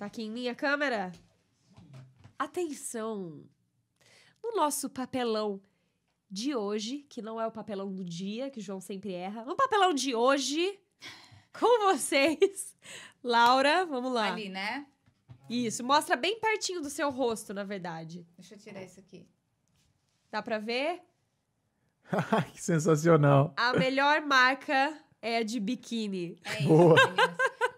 Tá aqui em minha câmera? Atenção! No nosso papelão de hoje, que não é o papelão do dia, que o João sempre erra, no papelão de hoje, com vocês, Laura, vamos lá. Ali, né? Isso, mostra bem pertinho do seu rosto, na verdade. Deixa eu tirar isso aqui. Dá pra ver? que sensacional. A melhor marca é a de biquíni. É isso, Boa.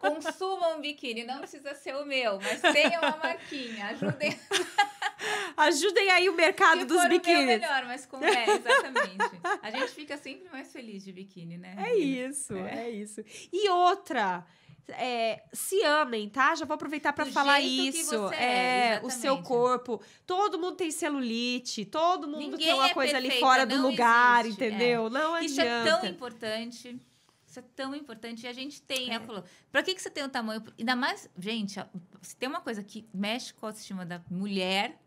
Consumam um biquíni, não precisa ser o meu, mas tenham a marquinha, ajudem. Ajudem aí o mercado Se dos for biquínis. O meu melhor, mas com é, exatamente. A gente fica sempre mais feliz de biquíni, né? É isso, é, é isso. E outra, é, se amem, tá? Já vou aproveitar para falar isso. é, é o seu corpo. Todo mundo tem celulite, todo mundo Ninguém tem uma é coisa perfeita, ali fora do lugar, existe, é. entendeu? Não adianta. Isso é tão importante. Isso é tão importante. E a gente tem, né? é. né? Falou, pra que, que você tem o tamanho? Ainda mais, gente, ó, se tem uma coisa que mexe com a autoestima da mulher,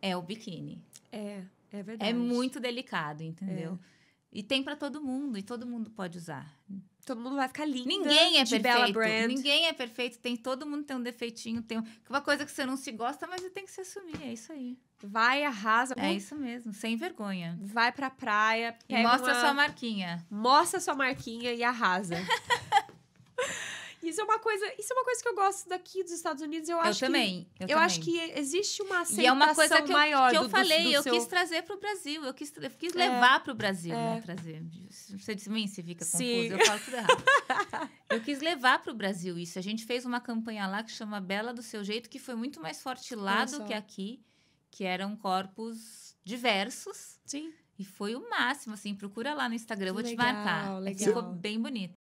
é o biquíni. É, é, é verdade. É muito delicado, entendeu? É. E tem para todo mundo, e todo mundo pode usar todo mundo vai ficar lindo. Ninguém é perfeito. Ninguém é perfeito. Tem todo mundo tem um defeitinho, tem uma coisa que você não se gosta, mas você tem que se assumir. É isso aí. Vai, arrasa. É isso mesmo, sem vergonha. Vai pra praia. E mostra uma... sua marquinha. Mostra sua marquinha e arrasa. Isso é uma coisa, isso é uma coisa que eu gosto daqui dos Estados Unidos. Eu, acho eu também. Que, eu, eu também. acho que existe uma aceitação e é uma coisa que eu, Que eu do, falei, do eu seu... quis trazer para o Brasil, eu quis, eu quis é, levar né, é, para o Brasil, é. né? Trazer. Você diz mim, você fica Sim. confuso, eu falo tudo errado. eu quis levar para o Brasil isso. A gente fez uma campanha lá que chama Bela do seu jeito, que foi muito mais forte lá do que aqui, que eram corpos diversos. Sim. E foi o máximo, assim, procura lá no Instagram, eu vou legal, te marcar. Assim, legal. Ficou bem bonito.